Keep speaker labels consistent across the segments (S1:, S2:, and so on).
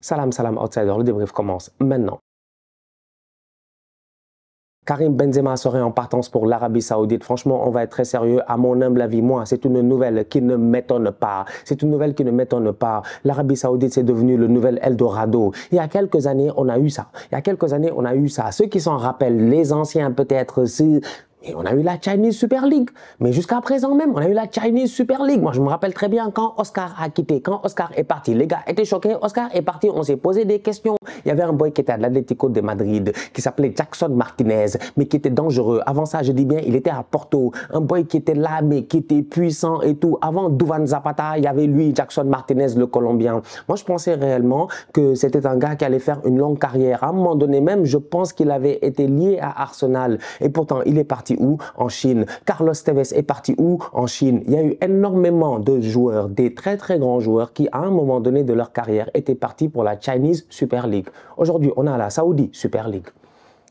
S1: Salam, salam, outsider, le débrief commence maintenant. Karim Benzema serait en partance pour l'Arabie Saoudite. Franchement, on va être très sérieux. À mon humble avis, moi, c'est une nouvelle qui ne m'étonne pas. C'est une nouvelle qui ne m'étonne pas. L'Arabie Saoudite, c'est devenu le nouvel Eldorado. Il y a quelques années, on a eu ça. Il y a quelques années, on a eu ça. Ceux qui s'en rappellent, les anciens peut-être, et on a eu la Chinese Super League. Mais jusqu'à présent même, on a eu la Chinese Super League. Moi, je me rappelle très bien quand Oscar a quitté, quand Oscar est parti. Les gars étaient choqués. Oscar est parti. On s'est posé des questions. Il y avait un boy qui était à l'Atlético de Madrid, qui s'appelait Jackson Martinez, mais qui était dangereux. Avant ça, je dis bien, il était à Porto. Un boy qui était là, mais qui était puissant et tout. Avant Duvan Zapata, il y avait lui, Jackson Martinez, le Colombien. Moi, je pensais réellement que c'était un gars qui allait faire une longue carrière. À un moment donné même, je pense qu'il avait été lié à Arsenal. Et pourtant, il est parti en Chine. Carlos Tevez est parti où En Chine. Il y a eu énormément de joueurs, des très très grands joueurs qui à un moment donné de leur carrière étaient partis pour la Chinese Super League. Aujourd'hui, on a la Saudi Super League.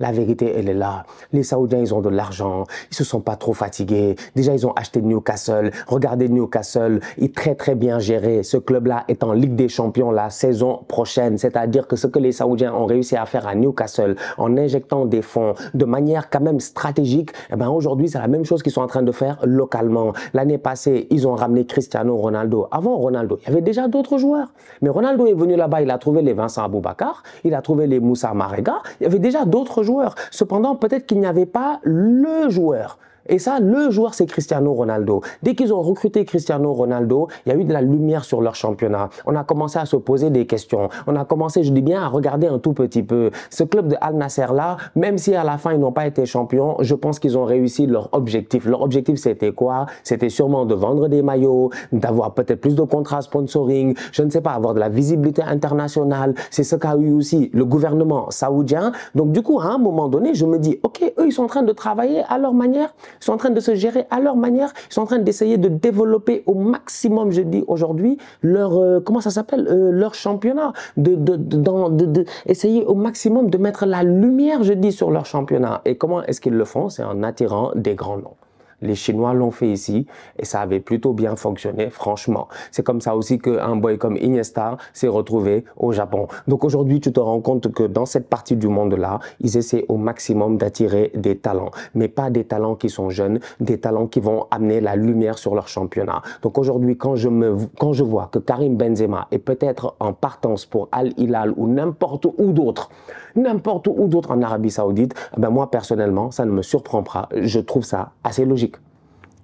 S1: La vérité, elle est là. Les Saoudiens, ils ont de l'argent. Ils se sont pas trop fatigués. Déjà, ils ont acheté Newcastle. Regardez Newcastle. Il est très, très bien géré. Ce club-là est en Ligue des Champions la saison prochaine. C'est-à-dire que ce que les Saoudiens ont réussi à faire à Newcastle en injectant des fonds de manière quand même stratégique, eh ben aujourd'hui, c'est la même chose qu'ils sont en train de faire localement. L'année passée, ils ont ramené Cristiano Ronaldo. Avant Ronaldo, il y avait déjà d'autres joueurs. Mais Ronaldo est venu là-bas, il a trouvé les Vincent Aboubakar, il a trouvé les Moussa Marega. Il y avait déjà d'autres joueurs Cependant, peut-être qu'il n'y avait pas le joueur et ça, le joueur, c'est Cristiano Ronaldo. Dès qu'ils ont recruté Cristiano Ronaldo, il y a eu de la lumière sur leur championnat. On a commencé à se poser des questions. On a commencé, je dis bien, à regarder un tout petit peu. Ce club de Al Nasser là, même si à la fin ils n'ont pas été champions, je pense qu'ils ont réussi leur objectif. Leur objectif, c'était quoi C'était sûrement de vendre des maillots, d'avoir peut-être plus de contrats sponsoring, je ne sais pas, avoir de la visibilité internationale. C'est ce qu'a eu aussi le gouvernement saoudien. Donc du coup, à un moment donné, je me dis, ok, eux, ils sont en train de travailler à leur manière sont en train de se gérer à leur manière. Ils sont en train d'essayer de développer au maximum, je dis aujourd'hui, leur euh, comment ça s'appelle euh, leur championnat, de, de, de, essayer au maximum de mettre la lumière, je dis, sur leur championnat. Et comment est-ce qu'ils le font C'est en attirant des grands noms. Les Chinois l'ont fait ici et ça avait plutôt bien fonctionné, franchement. C'est comme ça aussi qu'un boy comme Iniesta s'est retrouvé au Japon. Donc aujourd'hui, tu te rends compte que dans cette partie du monde-là, ils essaient au maximum d'attirer des talents, mais pas des talents qui sont jeunes, des talents qui vont amener la lumière sur leur championnat. Donc aujourd'hui, quand je quand je vois que Karim Benzema est peut-être en partance pour Al Hilal ou n'importe où d'autre, n'importe où d'autre en Arabie Saoudite, eh ben moi personnellement, ça ne me surprend pas. Je trouve ça assez logique.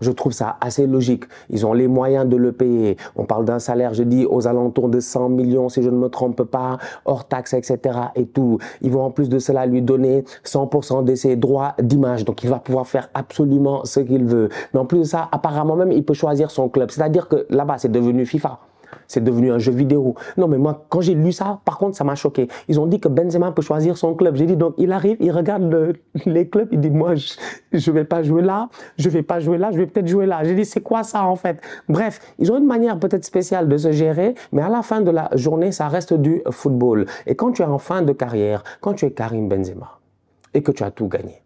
S1: Je trouve ça assez logique. Ils ont les moyens de le payer. On parle d'un salaire, je dis, aux alentours de 100 millions, si je ne me trompe pas, hors taxes, etc. et tout. Ils vont en plus de cela lui donner 100% de ses droits d'image. Donc, il va pouvoir faire absolument ce qu'il veut. Mais en plus de ça, apparemment même, il peut choisir son club. C'est-à-dire que là-bas, c'est devenu FIFA c'est devenu un jeu vidéo. Non, mais moi, quand j'ai lu ça, par contre, ça m'a choqué. Ils ont dit que Benzema peut choisir son club. J'ai dit, donc, il arrive, il regarde les clubs, il dit, moi, je ne vais pas jouer là, je vais pas jouer là, je vais peut-être jouer là. J'ai dit, c'est quoi ça, en fait Bref, ils ont une manière peut-être spéciale de se gérer, mais à la fin de la journée, ça reste du football. Et quand tu es en fin de carrière, quand tu es Karim Benzema, et que tu as tout gagné,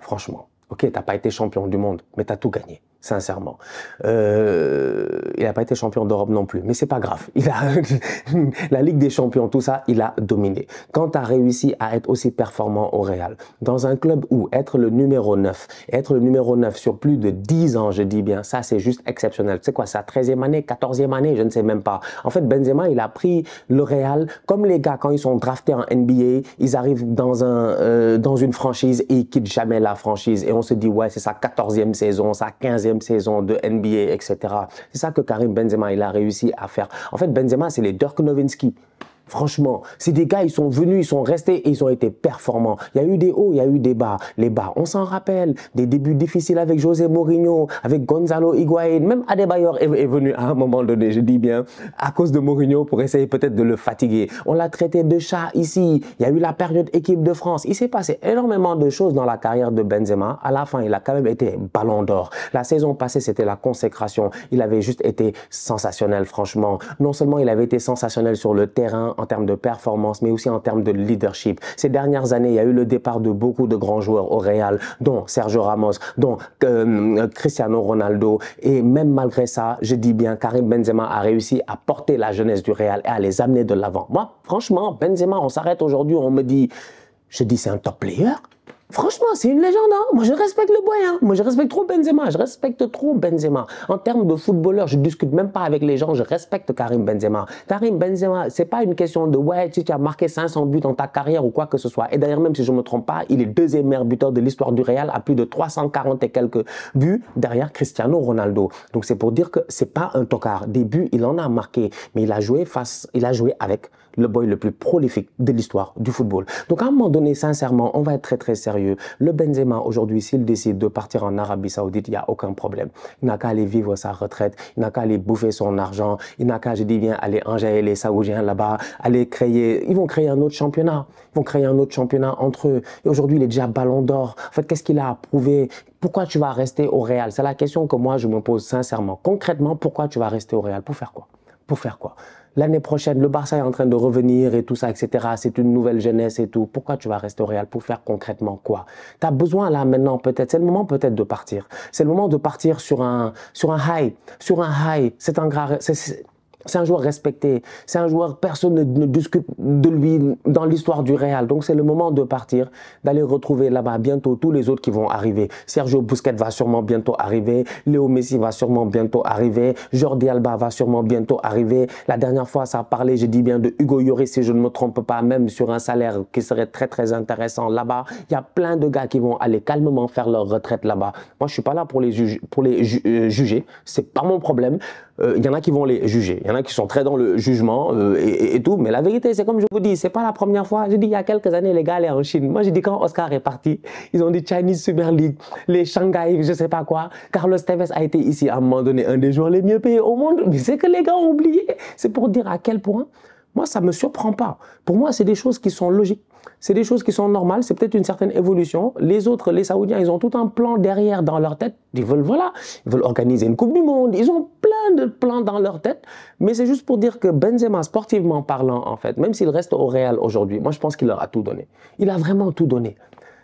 S1: franchement, ok, tu n'as pas été champion du monde, mais tu as tout gagné sincèrement. Euh, il n'a pas été champion d'Europe non plus, mais c'est pas grave. Il a la Ligue des Champions, tout ça, il a dominé. Quand tu as réussi à être aussi performant au Real, dans un club où être le numéro 9, être le numéro 9 sur plus de 10 ans, je dis bien, ça c'est juste exceptionnel. tu sais quoi sa 13e année, 14e année, je ne sais même pas. En fait, Benzema, il a pris le Real comme les gars quand ils sont draftés en NBA, ils arrivent dans un euh, dans une franchise et ils quittent jamais la franchise et on se dit ouais, c'est sa 14e saison, sa 15e saison de NBA, etc. C'est ça que Karim Benzema, il a réussi à faire. En fait, Benzema, c'est les Dirk Nowitzki Franchement, ces des gars, ils sont venus, ils sont restés et ils ont été performants. Il y a eu des hauts, il y a eu des bas. Les bas, on s'en rappelle. Des débuts difficiles avec José Mourinho, avec Gonzalo Higuaín. Même Adebayor est, est venu à un moment donné, je dis bien, à cause de Mourinho pour essayer peut-être de le fatiguer. On l'a traité de chat ici. Il y a eu la période équipe de France. Il s'est passé énormément de choses dans la carrière de Benzema. À la fin, il a quand même été ballon d'or. La saison passée, c'était la consécration. Il avait juste été sensationnel, franchement. Non seulement il avait été sensationnel sur le terrain, en termes de performance, mais aussi en termes de leadership. Ces dernières années, il y a eu le départ de beaucoup de grands joueurs au Real, dont Sergio Ramos, dont euh, Cristiano Ronaldo. Et même malgré ça, je dis bien, Karim Benzema a réussi à porter la jeunesse du Real et à les amener de l'avant. Moi, franchement, Benzema, on s'arrête aujourd'hui, on me dit, je dis c'est un top player Franchement, c'est une légende. Hein. Moi, je respecte le boy. Hein. Moi, je respecte trop Benzema. Je respecte trop Benzema. En termes de footballeur, je discute même pas avec les gens. Je respecte Karim Benzema. Karim Benzema, c'est pas une question de ouais, tu as marqué 500 buts dans ta carrière ou quoi que ce soit. Et d'ailleurs, même si je ne me trompe pas, il est deuxième meilleur buteur de l'histoire du Real à plus de 340 et quelques buts derrière Cristiano Ronaldo. Donc, c'est pour dire que c'est pas un tocard. Des buts, il en a marqué, mais il a joué face, il a joué avec le boy le plus prolifique de l'histoire du football. Donc à un moment donné, sincèrement, on va être très très sérieux. Le Benzema, aujourd'hui, s'il décide de partir en Arabie Saoudite, il n'y a aucun problème. Il n'a qu'à aller vivre sa retraite, il n'a qu'à aller bouffer son argent, il n'a qu'à, je dis bien, aller engager les Saoudiens là-bas, aller créer... Ils vont créer un autre championnat. Ils vont créer un autre championnat entre eux. Et aujourd'hui, il est déjà ballon d'or. En fait, qu'est-ce qu'il a à prouver Pourquoi tu vas rester au Real C'est la question que moi, je me pose sincèrement. Concrètement, pourquoi tu vas rester au Real Pour faire quoi Pour faire quoi l'année prochaine, le Barça est en train de revenir et tout ça, etc. C'est une nouvelle jeunesse et tout. Pourquoi tu vas rester au Real Pour faire concrètement quoi Tu as besoin là maintenant peut-être, c'est le moment peut-être de partir. C'est le moment de partir sur un, sur un high, sur un high. C'est un, c'est, c'est un joueur respecté. C'est un joueur, personne ne, discute de lui dans l'histoire du Real. Donc c'est le moment de partir, d'aller retrouver là-bas bientôt tous les autres qui vont arriver. Sergio Busquets va sûrement bientôt arriver. Léo Messi va sûrement bientôt arriver. Jordi Alba va sûrement bientôt arriver. La dernière fois, ça a parlé, j'ai dit bien, de Hugo Lloris, si je ne me trompe pas, même sur un salaire qui serait très très intéressant là-bas. Il y a plein de gars qui vont aller calmement faire leur retraite là-bas. Moi, je suis pas là pour les, pour les euh, juger. C'est pas mon problème. Euh, il y en a qui vont les juger. Il y en a qui sont très dans le jugement euh, et, tout. Mais la vérité, c'est comme je vous dis, c'est pas la première fois. Je dis, il y a quelques années, les gars allaient en Chine. Moi, je dis, quand Oscar est parti, ils ont dit Chinese Super League, les Shanghai, je sais pas quoi. Carlos Tevez a été ici à un moment donné un des joueurs les mieux payés au monde. Mais c'est que les gars ont oublié. C'est pour dire à quel point moi, ça ne me surprend pas. Pour moi, c'est des choses qui sont logiques. C'est des choses qui sont normales. C'est peut-être une certaine évolution. Les autres, les Saoudiens, ils ont tout un plan derrière dans leur tête. Ils veulent, voilà, ils veulent organiser une Coupe du Monde. Ils ont de plans dans leur tête, mais c'est juste pour dire que Benzema, sportivement parlant, en fait, même s'il reste au Real aujourd'hui, moi je pense qu'il leur a tout donné. Il a vraiment tout donné.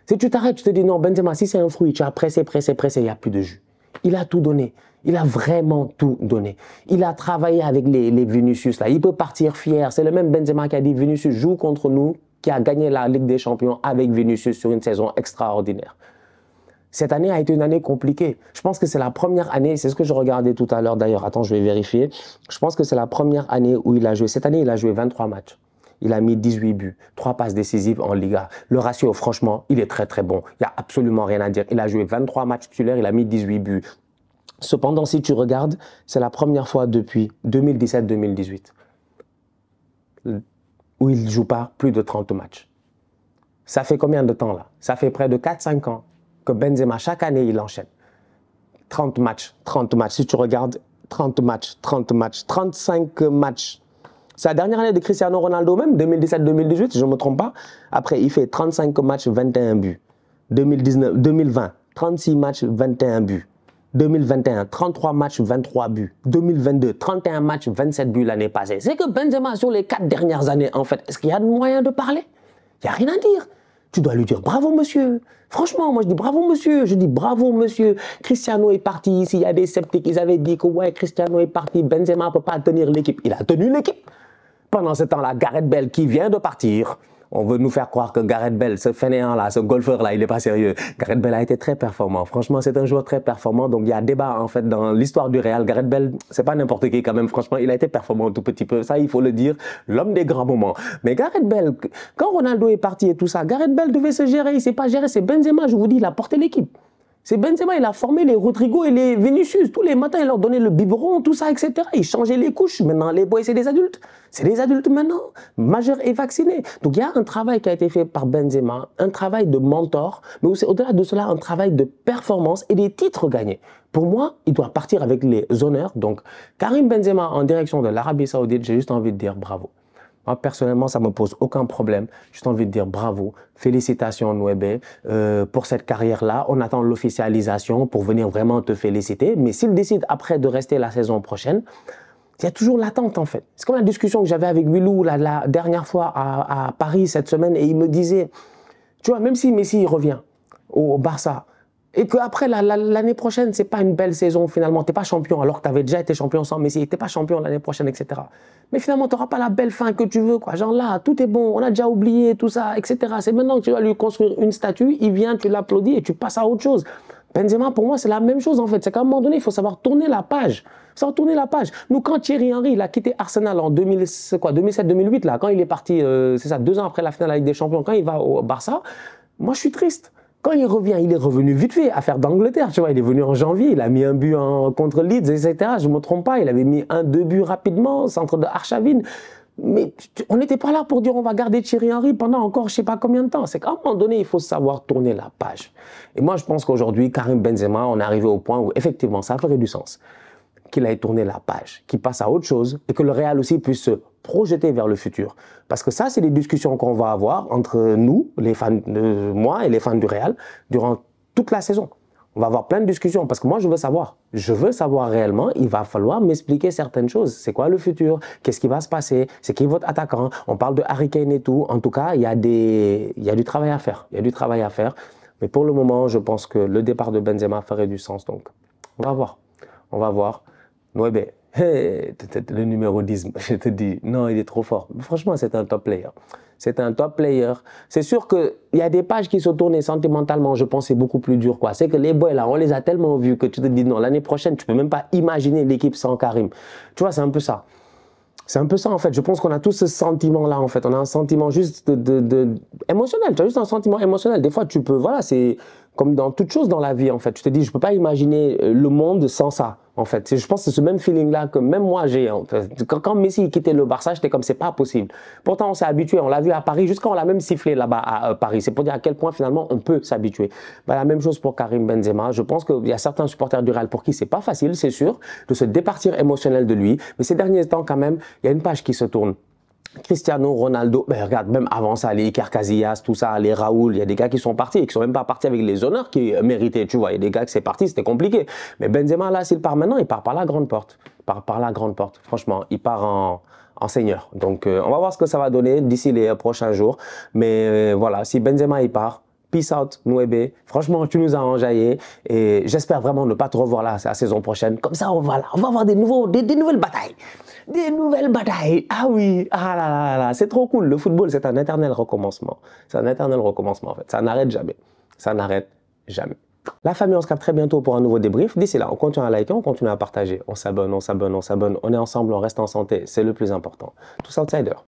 S1: Si tu t'arrêtes, tu te dis non, Benzema, si c'est un fruit, tu as pressé, pressé, pressé, il n'y a plus de jus. Il a tout donné. Il a vraiment tout donné. Il a travaillé avec les, les Vinicius. Là. Il peut partir fier. C'est le même Benzema qui a dit Vinicius joue contre nous, qui a gagné la Ligue des Champions avec Vinicius sur une saison extraordinaire. Cette année a été une année compliquée. Je pense que c'est la première année, c'est ce que je regardais tout à l'heure d'ailleurs, attends, je vais vérifier. Je pense que c'est la première année où il a joué. Cette année, il a joué 23 matchs. Il a mis 18 buts, 3 passes décisives en Liga. Le ratio, franchement, il est très très bon. Il n'y a absolument rien à dire. Il a joué 23 matchs titulaires, il a mis 18 buts. Cependant, si tu regardes, c'est la première fois depuis 2017-2018 où il ne joue pas plus de 30 matchs. Ça fait combien de temps là Ça fait près de 4-5 ans que Benzema, chaque année, il enchaîne. 30 matchs, 30 matchs. Si tu regardes, 30 matchs, 30 matchs, 35 matchs. Sa dernière année de Cristiano Ronaldo même, 2017-2018, je ne me trompe pas. Après, il fait 35 matchs, 21 buts. 2019, 2020, 36 matchs, 21 buts. 2021, 33 matchs, 23 buts. 2022, 31 matchs, 27 buts l'année passée. C'est que Benzema, sur les 4 dernières années, en fait, est-ce qu'il y a de moyen de parler Il n'y a rien à dire tu dois lui dire bravo monsieur. Franchement, moi je dis bravo monsieur, je dis bravo monsieur. Cristiano est parti, s'il y a des sceptiques, ils avaient dit que ouais, Cristiano est parti, Benzema ne peut pas tenir l'équipe. Il a tenu l'équipe. Pendant ce temps-là, Gareth Bell qui vient de partir, on veut nous faire croire que Gareth Bell, ce fainéant-là, ce golfeur-là, il n'est pas sérieux. Gareth Bell a été très performant. Franchement, c'est un joueur très performant. Donc, il y a débat, en fait, dans l'histoire du Real. Gareth Bell, c'est pas n'importe qui, quand même. Franchement, il a été performant tout petit peu. Ça, il faut le dire. L'homme des grands moments. Mais Gareth Bell, quand Ronaldo est parti et tout ça, Gareth Bell devait se gérer. Il s'est pas géré. C'est Benzema, je vous dis, il a porté l'équipe. C'est Benzema, il a formé les Rodrigo et les Vinicius. Tous les matins, il leur donnait le biberon, tout ça, etc. Il changeait les couches. Maintenant, les boys, c'est des adultes. C'est des adultes maintenant, majeurs et vaccinés. Donc, il y a un travail qui a été fait par Benzema, un travail de mentor, mais aussi au-delà de cela, un travail de performance et des titres gagnés. Pour moi, il doit partir avec les honneurs. Donc, Karim Benzema en direction de l'Arabie Saoudite, j'ai juste envie de dire bravo. Moi, personnellement, ça ne me pose aucun problème. Juste envie de dire bravo, félicitations Nwebe euh, pour cette carrière-là. On attend l'officialisation pour venir vraiment te féliciter. Mais s'il décide après de rester la saison prochaine, il y a toujours l'attente en fait. C'est comme la discussion que j'avais avec Willou la, dernière fois à, Paris cette semaine et il me disait, tu vois, même si Messi revient au Barça, et que l'année la, ce prochaine, c'est pas une belle saison finalement. Tu n'es pas champion alors que tu avais déjà été champion sans Messi. n'es pas champion l'année prochaine, etc. Mais finalement, tu n'auras pas la belle fin que tu veux, quoi. Genre là, tout est bon, on a déjà oublié tout ça, etc. C'est maintenant que tu vas lui construire une statue, il vient, tu l'applaudis et tu passes à autre chose. Benzema, pour moi, c'est la même chose en fait. C'est qu'à un moment donné, il faut savoir tourner la page. Il tourner la page. Nous, quand Thierry Henry, il a quitté Arsenal en 2007-2008, quand il est parti, euh, c'est ça, deux ans après la finale Ligue des champions, quand il va au Barça, moi, je suis triste. Quand il revient, il est revenu vite fait, affaire d'Angleterre, tu vois, il est venu en janvier, il a mis un but en, contre Leeds, etc. Je ne me trompe pas, il avait mis un, deux buts rapidement, centre de Archavine. Mais on n'était pas là pour dire on va garder Thierry Henry pendant encore je sais pas combien de temps. C'est qu'à un moment donné, il faut savoir tourner la page. Et moi, je pense qu'aujourd'hui, Karim Benzema, on est arrivé au point où effectivement, ça ferait du sens qu'il ait tourné la page, qu'il passe à autre chose et que le Real aussi puisse se projeter vers le futur. Parce que ça, c'est des discussions qu'on va avoir entre nous, les fans de moi et les fans du Real, durant toute la saison. On va avoir plein de discussions parce que moi, je veux savoir. Je veux savoir réellement. Il va falloir m'expliquer certaines choses. C'est quoi le futur Qu'est-ce qui va se passer C'est qui votre attaquant On parle de Harry Kane et tout. En tout cas, il y, a des... il y a du travail à faire. Il y a du travail à faire. Mais pour le moment, je pense que le départ de Benzema ferait du sens. Donc, on va voir. On va voir. Noébé, hey, le numérodisme, je te dis, non, il est trop fort. Franchement, c'est un top player. C'est un top player. C'est sûr qu'il y a des pages qui se tournent sentimentalement, je pense, c'est beaucoup plus dur. quoi. C'est que les boys, là, on les a tellement vus que tu te dis, non, l'année prochaine, tu peux même pas imaginer l'équipe sans Karim. Tu vois, c'est un peu ça. C'est un peu ça en fait. Je pense qu'on a tous ce sentiment-là en fait. On a un sentiment juste de, de émotionnel. Tu as juste un sentiment émotionnel. Des fois, tu peux, voilà, c'est comme dans toute chose dans la vie, en fait. Tu te dis, je ne peux pas imaginer euh, le monde sans ça, en fait. Je pense que c'est ce même feeling-là que même moi j'ai. Quand, Messi quittait le Barça, j'étais comme, c'est pas possible. Pourtant, on s'est habitué. On l'a vu à Paris, jusqu'à on l'a même sifflé là-bas à euh, Paris. C'est pour dire à quel point, finalement, on peut s'habituer. Bah, la même chose pour Karim Benzema. Je pense qu'il y a certains supporters du Real pour qui c'est pas facile, c'est sûr, de se départir émotionnel de lui. Mais ces derniers temps, quand même, il y a une page qui se tourne Cristiano Ronaldo, ben, regarde, même avant ça, les Carcassias, tout ça, les Raoul, il y a des gars qui sont partis et qui sont même pas partis avec les honneurs qu'ils méritaient, tu vois. Il y a des gars qui c'est partis, c'était compliqué. Mais Benzema, là, s'il part maintenant, il part par la grande porte. Il par la grande porte. Franchement, il part en, en seigneur. Donc, euh, on va voir ce que ça va donner d'ici les euh, prochains jours. Mais euh, voilà, si Benzema, il part, Peace out, Nouébé. Franchement, tu nous as enjaillé et j'espère vraiment ne pas te revoir là la saison prochaine. Comme ça, on va, là, on va avoir des, nouveaux, des, nouvelles batailles. Des nouvelles batailles. Ah oui, ah là là là, c'est trop cool. Le football, c'est un éternel recommencement. C'est un éternel recommencement en fait. Ça n'arrête jamais. Ça n'arrête jamais. La famille, on se capte très bientôt pour un nouveau débrief. D'ici là, on continue à liker, on continue à partager, on s'abonne, on s'abonne, on s'abonne. On est ensemble, on reste en santé, c'est le plus important. Tous outsiders.